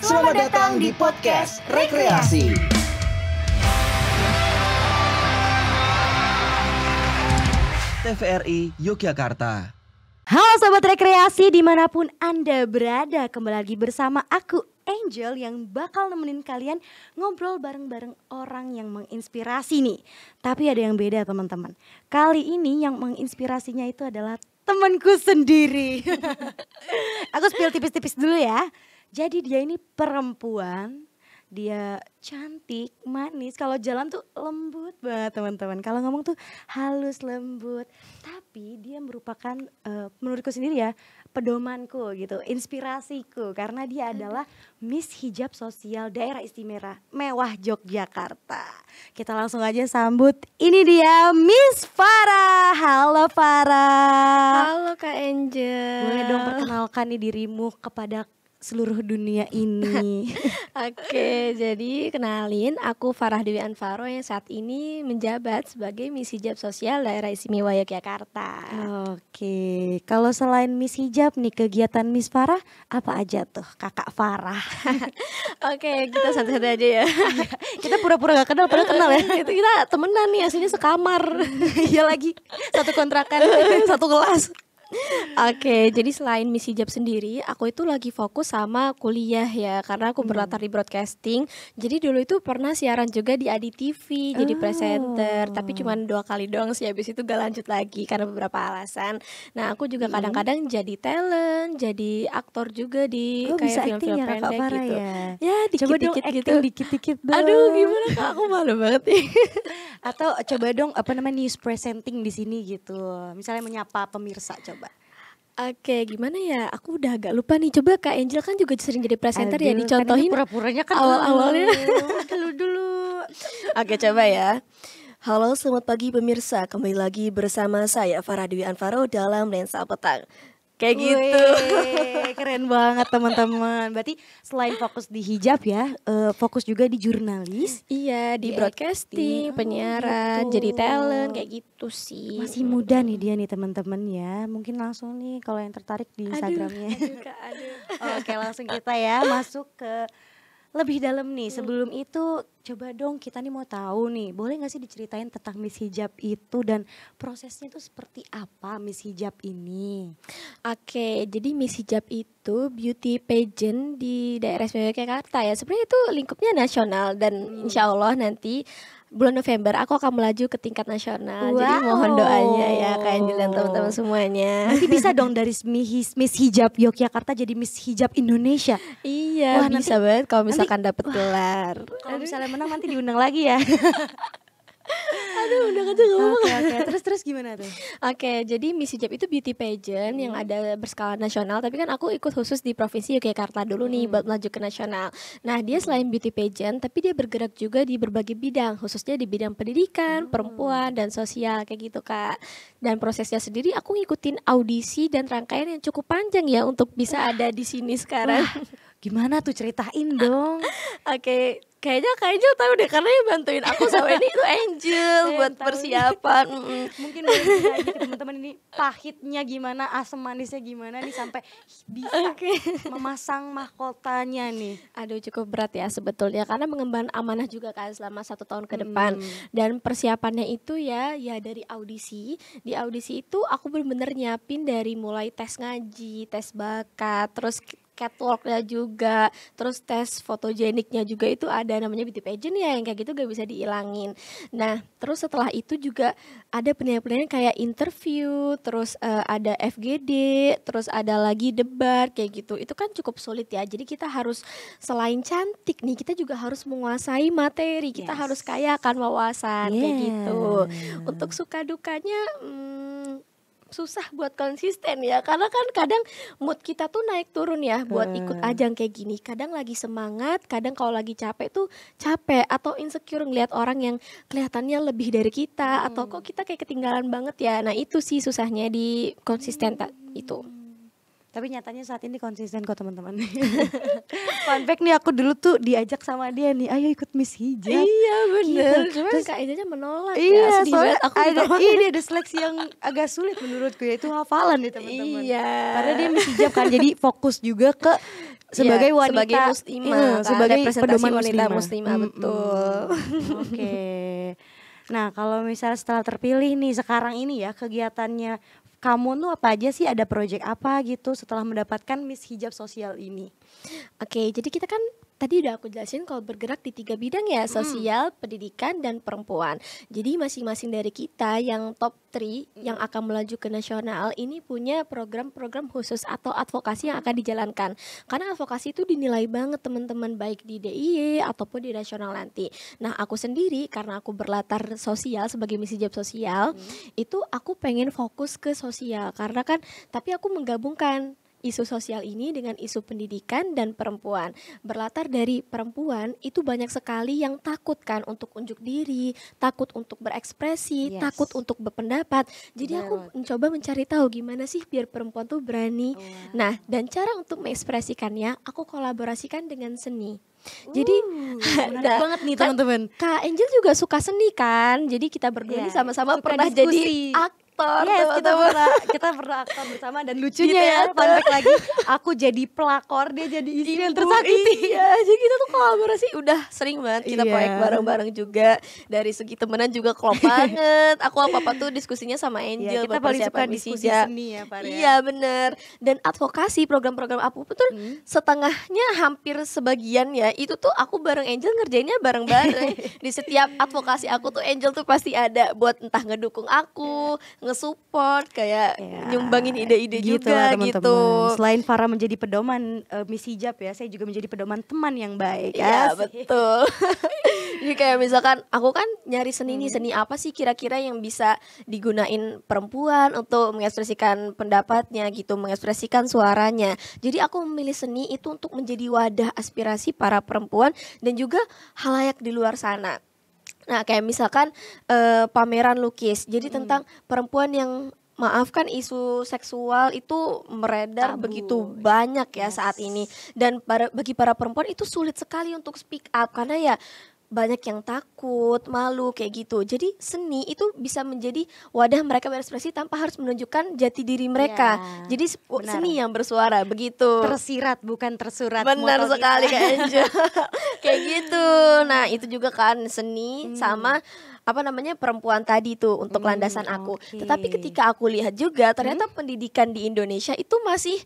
Selamat datang di podcast Rekreasi. TVRI Yogyakarta. Halo Sobat Rekreasi dimanapun Anda berada Kembali lagi bersama aku Angel yang bakal nemenin kalian ngobrol bareng-bareng orang yang menginspirasi nih Tapi ada yang beda teman-teman Kali ini yang menginspirasinya itu adalah temanku sendiri Aku spill tipis-tipis dulu ya jadi dia ini perempuan, dia cantik, manis. Kalau jalan tuh lembut banget teman-teman. Kalau ngomong tuh halus, lembut. Tapi dia merupakan uh, menurutku sendiri ya pedomanku gitu, inspirasiku. Karena dia adalah Miss Hijab Sosial Daerah Istimewa Mewah Yogyakarta. Kita langsung aja sambut. Ini dia Miss Farah. Halo Farah. Halo Kak Angel. Boleh dong perkenalkan nih dirimu kepada seluruh dunia ini. Oke, jadi kenalin aku Farah Dewi Anfaro yang saat ini menjabat sebagai misi hijab sosial daerah istimewa Yogyakarta. Oke, kalau selain misi hijab nih kegiatan Miss Farah apa aja tuh Kakak Farah? Oke, kita santai-santai aja ya. Iya, kita pura-pura gak kenal, padahal kenal ya. Itu kita temenan nih aslinya sekamar. Iya lagi, satu kontrakan, satu kelas. Oke, jadi selain misi hijab sendiri, aku itu lagi fokus sama kuliah ya, karena aku hmm. berlatar di broadcasting. Jadi dulu itu pernah siaran juga di Adi TV, jadi oh. presenter, tapi oh. cuma dua kali doang sih. Habis itu gak lanjut lagi karena beberapa alasan. Nah, aku juga hmm. kadang-kadang jadi talent, jadi aktor juga di oh, kayak film-film ya, pendek ya, gitu. Ya, ya dikit-dikit gitu. Dikit-dikit Aduh, gimana kak? Aku malu banget nih. Atau coba dong apa namanya news presenting di sini gitu. Misalnya menyapa pemirsa coba. Oke, gimana ya? Aku udah agak lupa nih. Coba Kak Angel kan juga sering jadi presenter ya Aduh, ya, kan dicontohin. Pura-puranya kan awal-awalnya. Dulu dulu. Oke, coba ya. Halo, selamat pagi pemirsa. Kembali lagi bersama saya Farah Dwi Anfaro dalam Lensa Petang kayak Wee, gitu keren banget teman-teman berarti selain fokus di hijab ya uh, fokus juga di jurnalis iya di, di broadcasting acting, oh, penyiaran gitu. jadi talent kayak gitu sih masih muda nih dia nih teman-teman ya mungkin langsung nih kalau yang tertarik di instagramnya aduh, oke langsung kita ya masuk ke lebih dalam nih. Iya. Sebelum itu coba dong kita nih mau tahu nih, boleh nggak sih diceritain tentang Miss Hijab itu dan prosesnya itu seperti apa Miss Hijab ini? Oke, jadi Miss Hijab itu beauty pageant di daerah SPB Jakarta ya. Sebenarnya itu lingkupnya nasional dan hmm. insya Allah nanti bulan November aku akan melaju ke tingkat nasional. Wow. Jadi mohon doanya ya Kak Angel dan teman-teman semuanya. Nanti bisa dong dari Miss, Miss Hijab Yogyakarta jadi Miss Hijab Indonesia. Iya, Wah, bisa nanti, banget kalau misalkan dapat gelar. Kalau misalnya menang nanti diundang lagi ya. aduh udah kata ngomong okay, okay. terus terus gimana tuh oke okay, jadi Miss Hijab itu beauty pageant hmm. yang ada berskala nasional tapi kan aku ikut khusus di provinsi Yogyakarta dulu nih hmm. buat melaju ke nasional nah dia hmm. selain beauty pageant tapi dia bergerak juga di berbagai bidang khususnya di bidang pendidikan hmm. perempuan dan sosial kayak gitu kak dan prosesnya sendiri aku ngikutin audisi dan rangkaian yang cukup panjang ya untuk bisa ada di sini sekarang Gimana tuh ceritain dong. Oke, okay. kayaknya Kak Angel tahu deh karena yang bantuin aku sama ini tuh Angel eh, buat persiapan. Mm -mm. Mungkin teman-teman ini pahitnya gimana, asam manisnya gimana nih sampai bisa okay. memasang mahkotanya nih. Aduh cukup berat ya sebetulnya karena mengemban amanah juga kan selama satu tahun ke depan hmm. dan persiapannya itu ya ya dari audisi. Di audisi itu aku benar-benar nyiapin dari mulai tes ngaji, tes bakat, terus catwalknya juga terus tes fotogeniknya juga itu ada namanya beauty pageant ya yang kayak gitu gak bisa dihilangin nah terus setelah itu juga ada penilaian-penilaian kayak interview terus uh, ada FGD terus ada lagi debat kayak gitu itu kan cukup sulit ya jadi kita harus selain cantik nih kita juga harus menguasai materi kita yes. harus kaya akan wawasan yeah. kayak gitu untuk suka dukanya hmm, susah buat konsisten ya karena kan kadang mood kita tuh naik turun ya buat hmm. ikut ajang kayak gini kadang lagi semangat kadang kalau lagi capek tuh capek atau insecure ngelihat orang yang kelihatannya lebih dari kita hmm. atau kok kita kayak ketinggalan banget ya nah itu sih susahnya di konsisten hmm. itu tapi nyatanya saat ini konsisten kok teman-teman. Fun fact nih aku dulu tuh diajak sama dia nih, ayo ikut Miss Hijab. Iya gitu. bener. Gitu. Cuman Terus, Kak Ejanya menolak ya, iya, ya. Sedih soalnya aku ada, ini ada seleksi yang agak sulit menurutku yaitu Itu hafalan nih teman-teman. Iya. Karena dia Miss Hijab kan jadi fokus juga ke iya, sebagai wanita sebagai muslimah iya, kan? sebagai pedoman wanita muslimah, muslimah mm -hmm. betul oke okay. nah kalau misal setelah terpilih nih sekarang ini ya kegiatannya kamu tuh apa aja sih ada project apa gitu setelah mendapatkan Miss Hijab Sosial ini? Oke, jadi kita kan tadi udah aku jelasin kalau bergerak di tiga bidang ya, hmm. sosial, hmm. pendidikan dan perempuan. Jadi masing-masing dari kita yang top 3 hmm. yang akan melaju ke nasional ini punya program-program khusus atau advokasi yang hmm. akan dijalankan. Karena advokasi itu dinilai banget teman-teman baik di DIY ataupun di nasional nanti. Nah, aku sendiri karena aku berlatar sosial sebagai misi job sosial, hmm. itu aku pengen fokus ke sosial karena kan tapi aku menggabungkan isu sosial ini dengan isu pendidikan dan perempuan. Berlatar dari perempuan itu banyak sekali yang takut kan untuk unjuk diri, takut untuk berekspresi, yes. takut untuk berpendapat. Jadi yeah. aku mencoba mencari tahu gimana sih biar perempuan tuh berani. Oh. Nah, dan cara untuk mengekspresikannya aku kolaborasikan dengan seni. Uh, jadi uh, menarik banget nih teman-teman. Kak Angel juga suka seni kan. Jadi kita berdua yeah. sama-sama pernah diskusi. jadi ak aktor. Yes, kita pernah kita pernah aktor bersama dan lucunya gitu ya, ya, fun lagi, aku jadi pelakor, dia jadi istri Ibu, yang tersakiti. Iya, jadi kita tuh kolaborasi udah sering banget kita iya. proyek bareng-bareng juga. Dari segi temenan juga klop banget. Aku apa-apa tuh diskusinya sama iya, Angel. Iya, kita paling suka diskusi seni ya, Pak. Ya. Iya, benar Dan advokasi program-program aku pun tuh hmm. setengahnya hampir sebagian ya, itu tuh aku bareng Angel ngerjainnya bareng-bareng. Di setiap advokasi aku tuh Angel tuh pasti ada buat entah ngedukung aku, iya. nge ngesupport kayak ya, nyumbangin ide-ide gitu juga teman -teman. gitu. Selain Farah menjadi pedoman uh, eh, misi hijab ya, saya juga menjadi pedoman teman yang baik. Iya, betul. Jadi kayak misalkan aku kan nyari seni hmm. seni apa sih kira-kira yang bisa digunain perempuan untuk mengekspresikan pendapatnya gitu, mengekspresikan suaranya. Jadi aku memilih seni itu untuk menjadi wadah aspirasi para perempuan dan juga halayak di luar sana. Nah, kayak misalkan uh, pameran lukis. Jadi hmm. tentang perempuan yang maafkan isu seksual itu meredar Tabu. begitu iya. banyak ya yes. saat ini dan para, bagi para perempuan itu sulit sekali untuk speak up karena ya banyak yang takut, malu kayak gitu. Jadi seni itu bisa menjadi wadah mereka berekspresi tanpa harus menunjukkan jati diri mereka. Ya, Jadi oh, benar. seni yang bersuara begitu. Tersirat bukan tersurat. Benar sekali kita. Kak Angel. kayak gitu. Nah, itu juga kan seni hmm. sama apa namanya perempuan tadi tuh untuk hmm, landasan aku. Okay. Tetapi ketika aku lihat juga ternyata hmm? pendidikan di Indonesia itu masih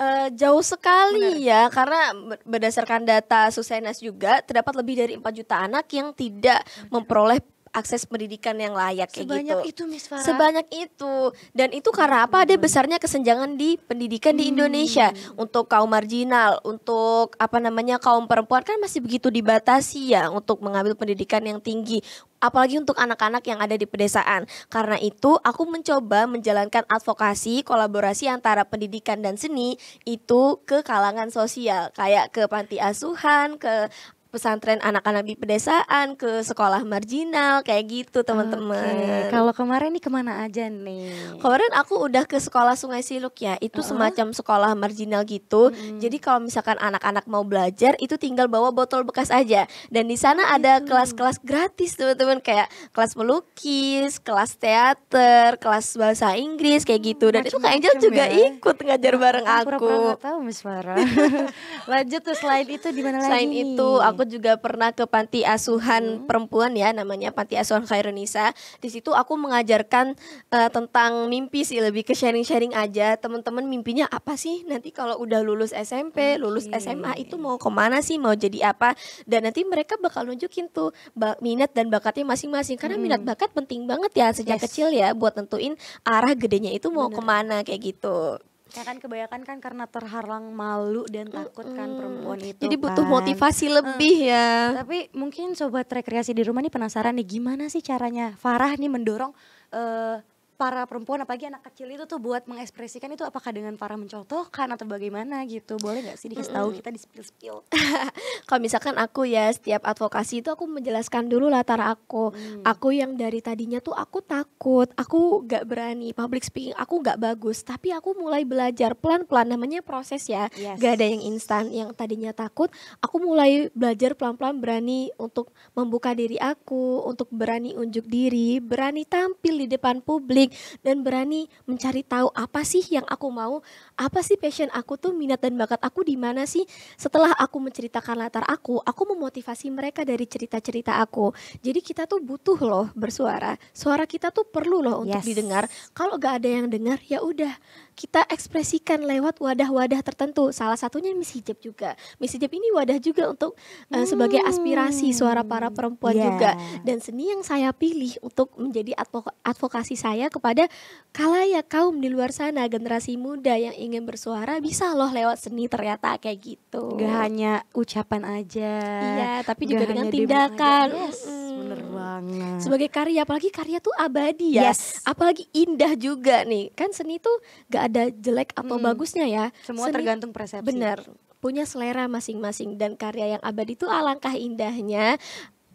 Uh, jauh sekali Benar. ya karena berdasarkan data Susenas juga terdapat lebih dari 4 juta anak yang tidak memperoleh akses pendidikan yang layak kayak Sebanyak gitu. itu Miss Farah. Sebanyak itu dan itu karena apa? Ada besarnya kesenjangan di pendidikan hmm. di Indonesia untuk kaum marginal, untuk apa namanya kaum perempuan kan masih begitu dibatasi ya untuk mengambil pendidikan yang tinggi apalagi untuk anak-anak yang ada di pedesaan. Karena itu, aku mencoba menjalankan advokasi kolaborasi antara pendidikan dan seni itu ke kalangan sosial, kayak ke panti asuhan, ke pesantren anak-anak di pedesaan ke sekolah marginal kayak gitu teman-teman. Kalau kemarin nih kemana aja nih? Kemarin aku udah ke sekolah Sungai Siluk ya. Itu uh semacam sekolah marginal gitu. Hmm. Jadi kalau misalkan anak-anak mau belajar itu tinggal bawa botol bekas aja. Dan di sana oh, ada gitu. kelas-kelas gratis teman-teman kayak kelas melukis, kelas teater, kelas bahasa Inggris kayak gitu. Dan Macem -macem itu Kak Angel ya. juga ikut ngajar bareng aku. Pura-pura tahu Miss Farah. Lanjut tuh selain itu di mana lagi? Selain itu aku aku juga pernah ke panti asuhan hmm. perempuan ya namanya panti asuhan Khairunisa. Di situ aku mengajarkan uh, tentang mimpi sih lebih ke sharing-sharing aja. Teman-teman mimpinya apa sih nanti kalau udah lulus SMP, okay. lulus SMA itu mau kemana sih, mau jadi apa? Dan nanti mereka bakal nunjukin tuh minat dan bakatnya masing-masing karena hmm. minat bakat penting banget ya sejak yes. kecil ya buat tentuin arah gedenya itu mau Bener. kemana kayak gitu. Karena kan kebanyakan kan karena terharang malu dan takut mm kan perempuan itu. Jadi butuh kan. motivasi lebih mm. ya. Tapi mungkin sobat rekreasi di rumah nih penasaran nih gimana sih caranya Farah nih mendorong uh, para perempuan apalagi anak kecil itu tuh buat mengekspresikan itu apakah dengan para mencontohkan atau bagaimana gitu boleh nggak sih dikasih tahu kita di spill spill kalau misalkan aku ya setiap advokasi itu aku menjelaskan dulu latar aku hmm. aku yang dari tadinya tuh aku takut aku nggak berani public speaking aku nggak bagus tapi aku mulai belajar pelan pelan namanya proses ya yes. gak ada yang instan yang tadinya takut aku mulai belajar pelan pelan berani untuk membuka diri aku untuk berani unjuk diri berani tampil di depan publik dan berani mencari tahu apa sih yang aku mau, apa sih passion aku tuh, minat dan bakat aku di mana sih. Setelah aku menceritakan latar aku, aku memotivasi mereka dari cerita-cerita aku. Jadi kita tuh butuh loh bersuara. Suara kita tuh perlu loh untuk yes. didengar. Kalau gak ada yang dengar ya udah kita ekspresikan lewat wadah-wadah tertentu. Salah satunya Miss Hijab juga. Miss Hijab ini wadah juga untuk eh, hmm. sebagai aspirasi suara para perempuan yeah. juga. Dan seni yang saya pilih untuk menjadi advo advokasi saya kepada kalaya kaum di luar sana, generasi muda yang ingin bersuara bisa loh lewat seni ternyata kayak gitu. Gak hanya ucapan aja. Iya, tapi juga dengan tindakan. Yes. Mm -mm. Bener banget. Sebagai karya, apalagi karya tuh abadi ya. Yes. Apalagi indah juga nih. Kan seni tuh gak ada jelek atau hmm. bagusnya ya. Semua Seni, tergantung persepsi. Benar. Punya selera masing-masing dan karya yang abadi itu alangkah indahnya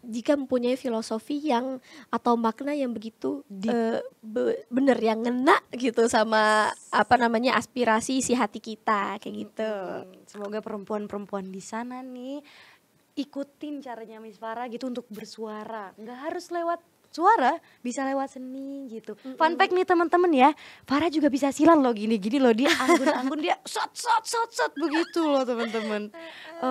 jika mempunyai filosofi yang atau makna yang begitu Di, uh, be, bener yang ngena gitu sama apa namanya aspirasi si hati kita kayak gitu. Hmm, semoga perempuan-perempuan di sana nih ikutin caranya Miss Farah gitu untuk bersuara. Nggak harus lewat suara bisa lewat seni gitu. Mm -hmm. Fun fact nih teman-teman ya, Farah juga bisa silang loh gini-gini loh dia anggun-anggun dia shot shot shot shot begitu loh teman-teman.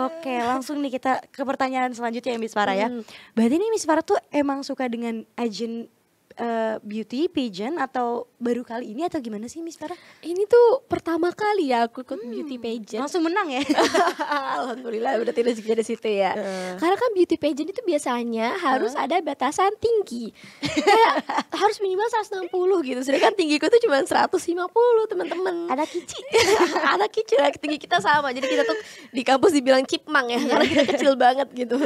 Oke, langsung nih kita ke pertanyaan selanjutnya ya Miss Farah ya. Mm. Berarti nih Miss Farah tuh emang suka dengan agent uh, beauty pageant atau baru kali ini atau gimana sih Miss Farah? Ini tuh pertama kali ya aku ikut hmm, beauty pageant. Langsung menang ya. Alhamdulillah berarti rezekinya dari situ ya. Uh. Karena kan beauty pageant itu biasanya harus ada batasan tinggi. ya, harus minimal 160 gitu. Sedangkan tinggiku tuh cuma 150, teman-teman. Ada kici. ada kici lah tinggi kita sama. Jadi kita tuh di kampus dibilang cipmang ya iya. karena kita kecil banget gitu.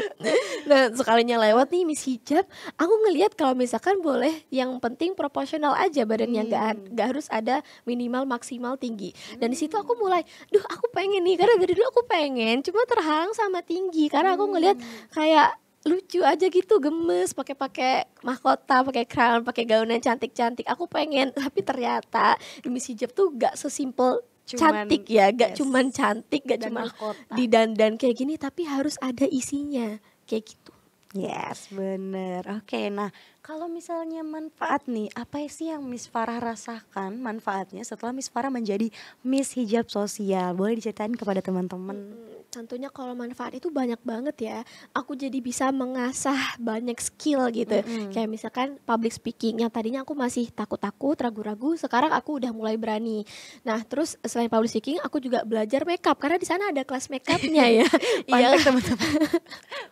Nah, sekalinya lewat nih Miss Hijab, aku ngelihat kalau misalkan boleh yang penting proporsional aja badannya nggak gak, hmm. nggak harus ada minimal maksimal tinggi dan di situ aku hmm. mulai duh aku pengen nih karena dari dulu aku pengen cuma terhalang sama tinggi karena aku ngelihat hmm. kayak lucu aja gitu gemes pakai pakai mahkota pakai crown pakai gaun yang cantik cantik aku pengen tapi ternyata demi hijab tuh gak sesimpel cantik ya gak yes. cuman cantik gak cuman di didandan kayak gini tapi harus ada isinya kayak gitu Yes, bener. Oke, okay, nah kalau misalnya manfaat nih, apa sih yang Miss Farah rasakan manfaatnya setelah Miss Farah menjadi Miss Hijab Sosial? Boleh diceritain kepada teman-teman? Hmm, tentunya kalau manfaat itu banyak banget ya. Aku jadi bisa mengasah banyak skill gitu. Mm -hmm. Kayak misalkan public speaking yang tadinya aku masih takut-takut, ragu-ragu, sekarang aku udah mulai berani. Nah, terus selain public speaking, aku juga belajar makeup karena di sana ada kelas makeupnya ya. Iya, teman-teman.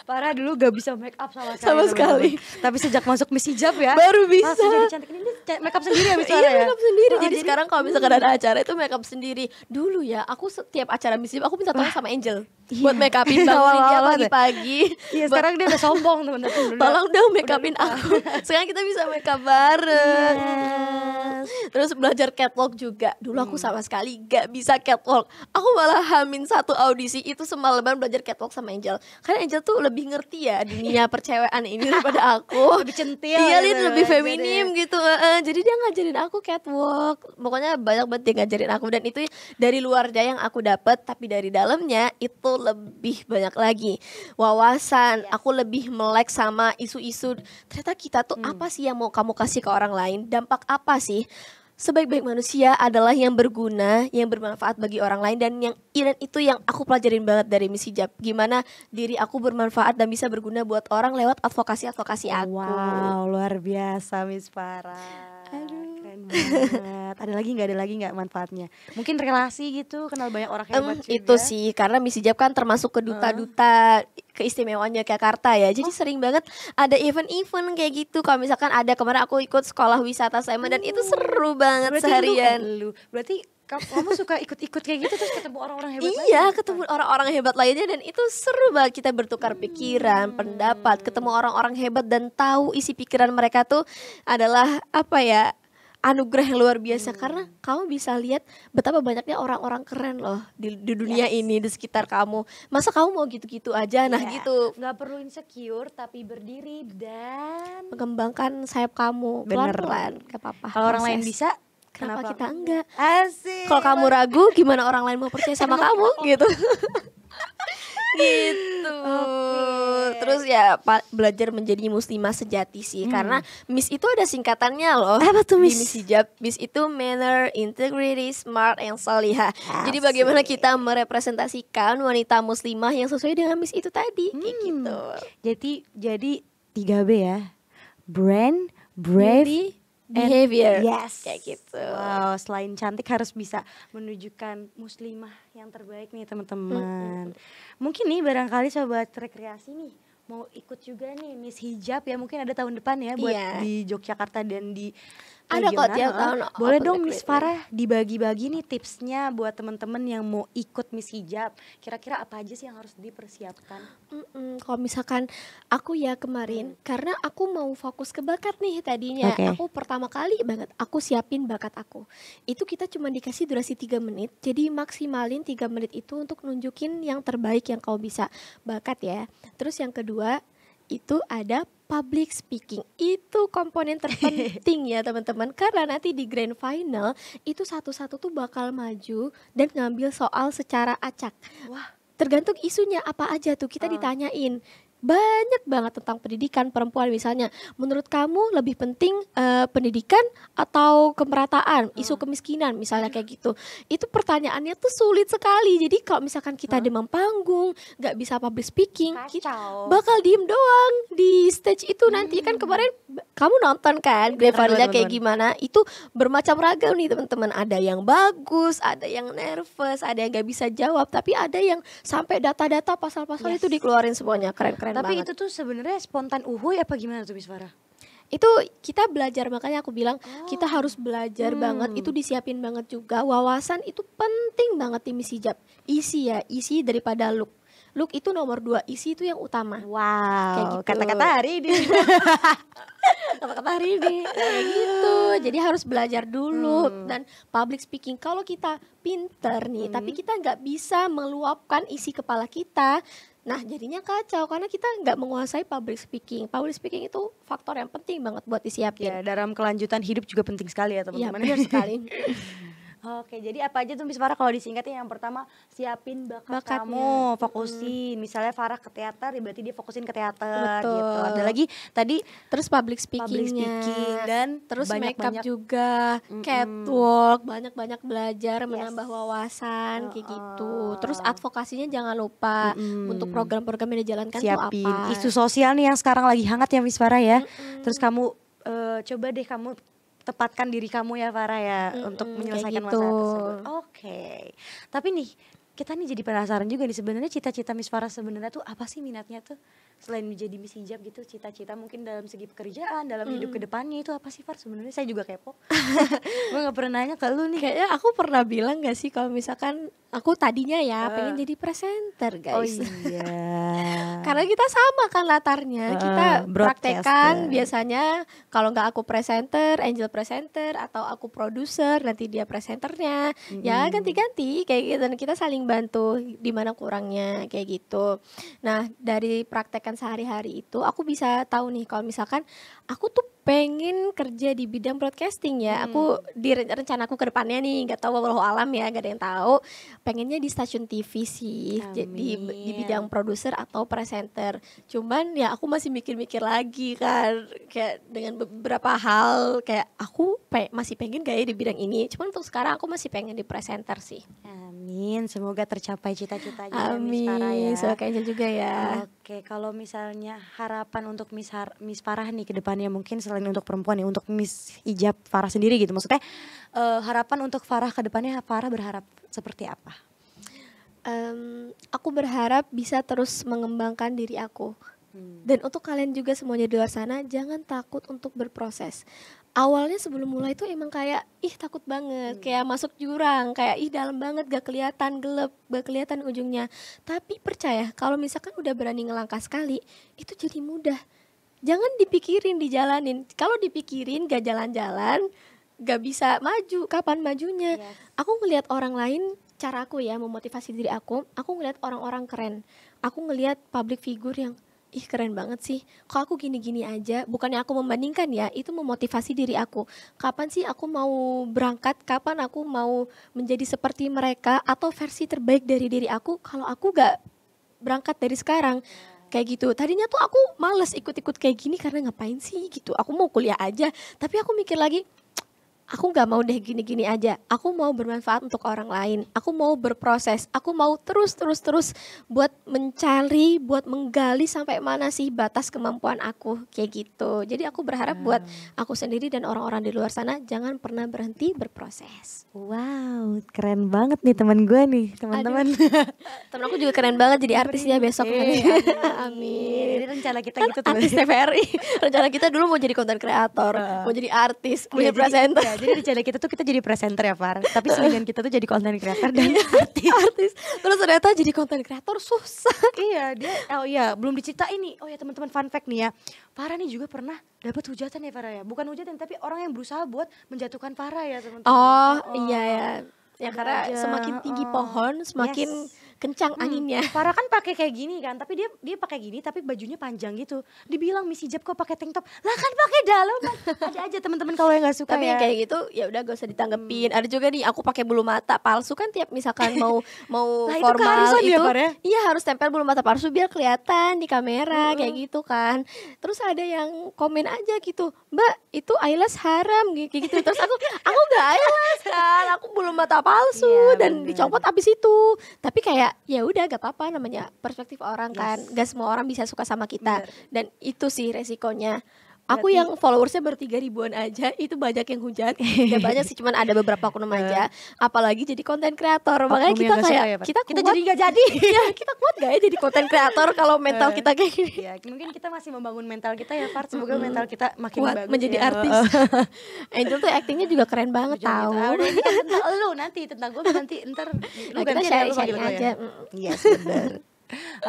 Farah dulu gak bisa makeup sama sekali. Sama sekali. Tapi sejak masuk Miss hijab ya. Baru bisa. Langsung jadi cantik. Ini ini makeup sendiri ya, habis Iya, ya? makeup sendiri. Oh, jadi, jadi sekarang kalau misalkan hmm. ada acara itu makeup sendiri. Dulu ya, aku setiap acara misi aku minta tolong sama Angel yeah. buat make upin bangunin dia pagi-pagi. Iya, ya. iya sekarang dia udah sombong teman-teman. Tolong dong make upin aku. Sekarang kita bisa make up bareng. Yes. Terus belajar catwalk juga. Dulu aku hmm. sama sekali gak bisa catwalk. Aku malah hamin satu audisi itu semalaman belajar catwalk sama Angel. Karena Angel tuh lebih ngerti ya dunia percewaan ini daripada aku. Lebih centil. Iya, gitu, lebih kan, feminim gitu. Uh, jadi dia ngajarin aku catwalk. Pokoknya banyak banget dia ngajarin aku dan itu dari luar aja yang aku dapat tapi dari dalamnya itu lebih banyak lagi wawasan, yeah. aku lebih melek sama isu-isu. Ternyata kita tuh hmm. apa sih yang mau kamu kasih ke orang lain? Dampak apa sih? sebaik-baik manusia adalah yang berguna, yang bermanfaat bagi orang lain dan yang dan itu yang aku pelajarin banget dari misi jab Gimana diri aku bermanfaat dan bisa berguna buat orang lewat advokasi-advokasi aku. Wow, luar biasa Miss Farah keren banget. ada lagi nggak ada lagi nggak manfaatnya? Mungkin relasi gitu, kenal banyak orang hebat um, juga. Itu sih karena Misi Jab kan termasuk ke duta-duta istimewanya keistimewaannya Jakarta ya. Jadi oh. sering banget ada event-event kayak gitu. Kalau misalkan ada kemarin aku ikut sekolah wisata Sleman hmm. dan itu hmm. seru banget Berarti seharian. Eh, lu, kan? Berarti kamu suka ikut-ikut kayak gitu terus ketemu orang-orang hebat iya lain, ketemu orang-orang hebat lainnya dan itu seru banget kita bertukar hmm. pikiran pendapat ketemu orang-orang hebat dan tahu isi pikiran mereka tuh adalah apa ya anugerah yang luar biasa hmm. karena kamu bisa lihat betapa banyaknya orang-orang keren loh di, di dunia yes. ini di sekitar kamu. Masa kamu mau gitu-gitu aja? Nah, iya. gitu. nggak perlu insecure tapi berdiri dan mengembangkan sayap kamu pelan-pelan, gak apa Kalau orang lain bisa Kenapa, kenapa kita enggak? Asik. Kalau kamu ragu, gimana orang lain mau percaya sama kamu gitu? gitu okay. terus ya belajar menjadi muslimah sejati sih hmm. karena miss itu ada singkatannya loh apa tuh miss Di miss hijab miss itu manner integrity smart and salihah jadi bagaimana kita merepresentasikan wanita muslimah yang sesuai dengan miss itu tadi hmm. kayak gitu jadi jadi 3B ya brand brave Beauty behavior. Yes. Kayak gitu. Wow, selain cantik harus bisa menunjukkan muslimah yang terbaik nih teman-teman. Hmm. Mungkin nih barangkali sobat rekreasi nih mau ikut juga nih Miss Hijab ya mungkin ada tahun depan ya buat yeah. di Yogyakarta dan di ada kok tiap tahun boleh dong Miss Farah dibagi-bagi nih tipsnya buat temen-temen yang mau ikut Miss Hijab kira-kira apa aja sih yang harus dipersiapkan mm -mm, kalau misalkan aku ya kemarin hmm. karena aku mau fokus ke bakat nih tadinya okay. aku pertama kali banget aku siapin bakat aku itu kita cuma dikasih durasi tiga menit jadi maksimalin tiga menit itu untuk nunjukin yang terbaik yang kau bisa bakat ya terus yang kedua itu ada public speaking. Itu komponen terpenting ya teman-teman karena nanti di grand final itu satu-satu tuh bakal maju dan ngambil soal secara acak. Wah tergantung isunya apa aja tuh kita uh. ditanyain banyak banget tentang pendidikan perempuan misalnya. Menurut kamu lebih penting uh, pendidikan atau kemerataan, isu kemiskinan misalnya kayak gitu. Itu pertanyaannya tuh sulit sekali. Jadi kalau misalkan kita demam panggung, nggak bisa public speaking, Kacau. kita bakal diem doang di stage itu hmm. nanti kan hmm. kemarin kamu nonton kan iya, Grevaria kayak gimana? Itu bermacam ragam nih teman-teman. Ada yang bagus, ada yang nervous, ada yang nggak bisa jawab, tapi ada yang sampai data-data pasal-pasal yes. itu dikeluarin semuanya keren-keren keren Tapi banget. itu tuh sebenarnya spontan uhuy apa gimana tuh Miss itu kita belajar makanya aku bilang oh. kita harus belajar hmm. banget itu disiapin banget juga wawasan itu penting banget di misi hijab isi ya isi daripada look look itu nomor dua isi itu yang utama wow gitu. kata-kata gitu. hari ini kata-kata hari ini kayak gitu jadi harus belajar dulu hmm. dan public speaking kalau kita pinter nih hmm. tapi kita nggak bisa meluapkan isi kepala kita Nah jadinya kacau karena kita nggak menguasai public speaking. Public speaking itu faktor yang penting banget buat disiapin. Ya dalam kelanjutan hidup juga penting sekali ya iya, teman-teman. Ya sekali. Oke, jadi apa aja tuh Miss Farah kalau disingkatnya yang pertama siapin bakat Bakatnya. kamu, fokusin. Hmm. Misalnya Farah ke teater, ya berarti dia fokusin ke teater Betul. gitu. Ada lagi tadi terus public speaking, public speaking dan terus banyak, makeup banyak, juga, mm -mm. catwalk, banyak-banyak belajar, yes. menambah wawasan kayak gitu. Terus advokasinya jangan lupa mm -mm. untuk program-program yang dijalankan siapin. apa. Isu sosial nih yang sekarang lagi hangat ya Miss Farah ya. Mm -mm. Terus kamu uh, coba deh kamu tepatkan diri kamu ya Farah ya mm -hmm, untuk menyelesaikan gitu. masalah tersebut. Oke. Okay. Tapi nih kita nih jadi penasaran juga nih sebenarnya cita-cita Miss Farah sebenarnya tuh apa sih minatnya tuh selain menjadi Miss Hijab gitu cita-cita mungkin dalam segi pekerjaan dalam hmm. hidup kedepannya itu apa sih Far sebenarnya saya juga kepo gue nggak pernah nanya ke lu nih kayaknya aku pernah bilang gak sih kalau misalkan aku tadinya ya uh. pengen jadi presenter oh guys oh iya karena kita sama kan latarnya uh, kita praktekan biasanya kalau nggak aku presenter Angel presenter atau aku produser nanti dia presenternya mm. ya ganti-ganti kayak gitu dan kita saling bantu di mana kurangnya kayak gitu. Nah, dari praktekan sehari-hari itu aku bisa tahu nih kalau misalkan aku tuh pengen kerja di bidang broadcasting ya. Hmm. Aku di rencanaku ke depannya nih, nggak tahu walau alam ya, gak ada yang tahu. Pengennya di stasiun TV sih, jadi di bidang produser atau presenter. Cuman ya aku masih mikir-mikir lagi kan, kayak dengan beberapa hal kayak aku pe masih pengen gak ya di bidang ini. Cuman untuk sekarang aku masih pengen di presenter sih. Hmm. Amin, semoga tercapai cita-citanya Amin, ya, Miss ya. aja juga ya. Oke, kalau misalnya harapan untuk Miss, Har Miss Farah nih ke depannya mungkin selain untuk perempuan ya, untuk Miss Ijab Farah sendiri gitu. Maksudnya uh, harapan untuk Farah ke depannya Farah berharap seperti apa? Um, aku berharap bisa terus mengembangkan diri aku. Hmm. Dan untuk kalian juga semuanya di luar sana, jangan takut untuk berproses awalnya sebelum mulai itu emang kayak ih takut banget, hmm. kayak masuk jurang, kayak ih dalam banget gak kelihatan gelap, gak kelihatan ujungnya. Tapi percaya kalau misalkan udah berani ngelangkah sekali, itu jadi mudah. Jangan dipikirin dijalanin. Kalau dipikirin gak jalan-jalan, gak bisa maju. Kapan majunya? Yes. Iya aku ngelihat orang lain caraku ya memotivasi diri aku, aku ngelihat orang-orang keren. Aku ngelihat public figure yang ih keren banget sih kok aku gini-gini aja bukannya aku membandingkan ya itu memotivasi diri aku kapan sih aku mau berangkat kapan aku mau menjadi seperti mereka atau versi terbaik dari diri aku kalau aku gak berangkat dari sekarang kayak gitu tadinya tuh aku males ikut-ikut kayak gini karena ngapain sih gitu aku mau kuliah aja tapi aku mikir lagi aku nggak mau deh gini-gini aja. Aku mau bermanfaat untuk orang lain. Aku mau berproses. Aku mau terus-terus-terus buat mencari, buat menggali sampai mana sih batas kemampuan aku kayak gitu. Jadi aku berharap wow. buat hmm. aku sendiri dan orang-orang di luar sana jangan pernah berhenti berproses. Wow, keren banget nih teman gue nih, teman-teman. Teman aku juga keren banget jadi artisnya besok. Iya, iya, iya. amin. amin. Jadi rencana kita kan gitu tuh. Artis TVRI. rencana kita dulu mau jadi konten kreator, uh, mau jadi artis, mau jadi presenter jadi di channel kita tuh kita jadi presenter ya Far tapi selingan kita tuh jadi content creator dan iya, artis artis terus ternyata jadi content creator susah iya dia oh iya belum diceritain nih oh ya teman-teman fun fact nih ya Farah nih juga pernah dapat hujatan ya Farah ya bukan hujatan tapi orang yang berusaha buat menjatuhkan Farah ya teman-teman oh, oh iya ya ya karena semakin tinggi oh. pohon semakin yes kencang hmm. anginnya. Farah kan pakai kayak gini kan, tapi dia dia pakai gini tapi bajunya panjang gitu. Dibilang Miss Hijab kok pakai tank top. Lah kan pakai dalam. Kan. ada aja teman-teman kalau yang nggak suka Tapi ya. yang kayak gitu ya udah gak usah ditanggepin. Hmm. Ada juga nih aku pakai bulu mata palsu kan tiap misalkan mau mau nah, formal ya, itu, ya? iya harus tempel bulu mata palsu biar kelihatan di kamera hmm. kayak gitu kan. Terus ada yang komen aja gitu, "Mbak, itu eyelash haram." gitu. Terus aku aku gak eyelash kan, aku bulu mata palsu ya, dan bener. dicopot abis itu. Tapi kayak kayak ya udah gak apa-apa namanya perspektif orang kan. yes. kan gak semua orang bisa suka sama kita Bener. dan itu sih resikonya Aku yang followersnya baru tiga ribuan aja itu banyak yang hujat. ya banyak sih cuman ada beberapa akun aja. Apalagi jadi konten kreator. Makanya kita kayak ya, kita kita jadi nggak jadi. ya, kita kuat gak ya jadi konten kreator kalau mental kita kayak gini. Ya, mungkin kita masih membangun mental kita ya Far. Semoga mental kita makin kuat bagus menjadi ya. artis. Angel tuh actingnya juga keren banget gitu. tahu. Kan tentang lu nanti tentang gue nanti ntar nah, lu ganti share, ya, lu aja. Yes, iya, benar.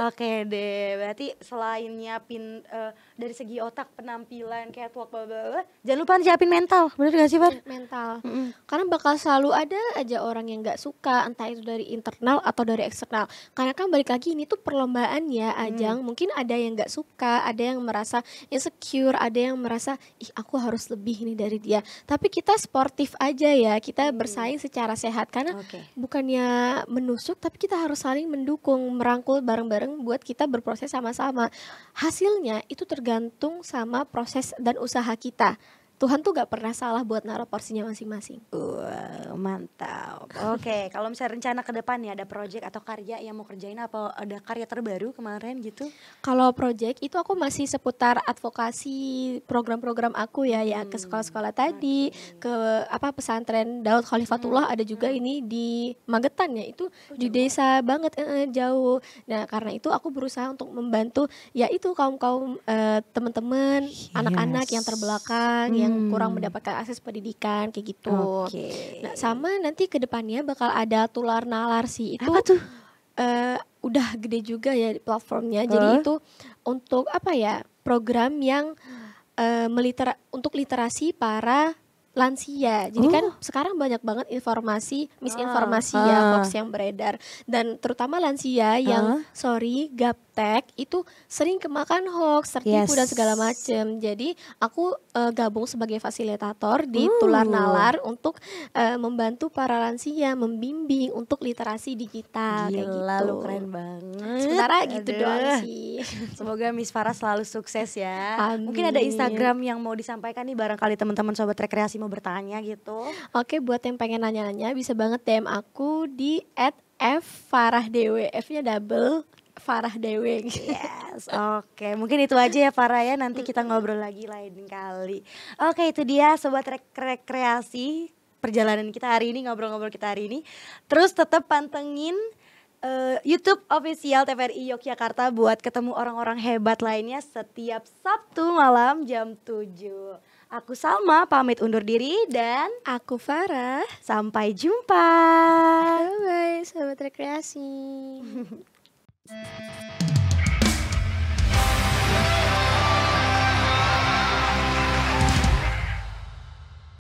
Oke deh, berarti selain nyiapin uh, eh, dari segi otak, penampilan, catwalk, bla bla jangan lupa siapin mental, bener gak sih Far? Mental, mm -hmm. karena bakal selalu ada aja orang yang gak suka, entah itu dari internal atau dari eksternal. Karena kan balik lagi ini tuh perlombaan ya, mm. ajang. Mm. Mungkin ada yang gak suka, ada yang merasa insecure, ada yang merasa ih aku harus lebih ini dari dia. Tapi kita sportif aja ya, kita mm. bersaing secara sehat karena okay. bukannya menusuk, tapi kita harus saling mendukung, merangkul bareng-bareng buat kita berproses sama-sama. Hasilnya itu tergantung sama proses dan usaha kita. Tuhan tuh gak pernah salah buat naruh porsinya masing-masing. Wow, mantap. Oke, okay, kalau misalnya rencana ke depan ya ada project atau karya yang mau kerjain apa ada karya terbaru kemarin gitu? Kalau project itu aku masih seputar advokasi program-program aku ya, ya ke hmm, sekolah-sekolah tadi, hmm. ke apa pesantren Daud Khalifatullah hmm. ada juga hmm. ini di Magetan ya, itu oh, di jauh. desa banget eh, jauh. Nah, karena itu aku berusaha untuk membantu yaitu kaum-kaum eh, teman-teman, yes. Iya, anak-anak yang terbelakang hmm. Ya, yang hmm. kurang mendapatkan akses pendidikan kayak gitu. Okay. Nah, sama nanti ke depannya bakal ada tular nalar sih itu. Apa tuh? Uh, udah gede juga ya platformnya. Jadi itu untuk apa ya? Program yang uh, eh, melitera untuk literasi para lansia. Jadi uh. kan oh. sekarang banyak banget informasi, misinformasi uh. ya ah. hoax uh. yang beredar dan terutama lansia yang uh. sorry gap Tech itu sering kemakan hoax, tertipu yes. dan segala macam. Jadi aku uh, gabung sebagai fasilitator di uh. Tular Nalar untuk uh, membantu para lansia membimbing untuk literasi digital. Gila, kayak gitu. lu keren banget. Sementara gitu Aduh. gitu doang sih. Semoga Miss Farah selalu sukses ya. Amin. Mungkin ada Instagram yang mau disampaikan nih barangkali teman-teman sobat rekreasi mau bertanya gitu. Oke, buat yang pengen nanya-nanya bisa banget DM aku di @f Farah F-nya double Farah Dewi. Yes, oke. Okay. Mungkin itu aja ya Farah ya. Nanti kita ngobrol lagi lain kali. Oke, okay, itu dia sobat rek rekreasi perjalanan kita hari ini ngobrol-ngobrol kita hari ini. Terus tetap pantengin uh, YouTube official TVRI Yogyakarta buat ketemu orang-orang hebat lainnya setiap Sabtu malam jam 7. Aku Salma pamit undur diri dan aku Farah. Sampai jumpa. Bye bye sobat rekreasi. Thank you.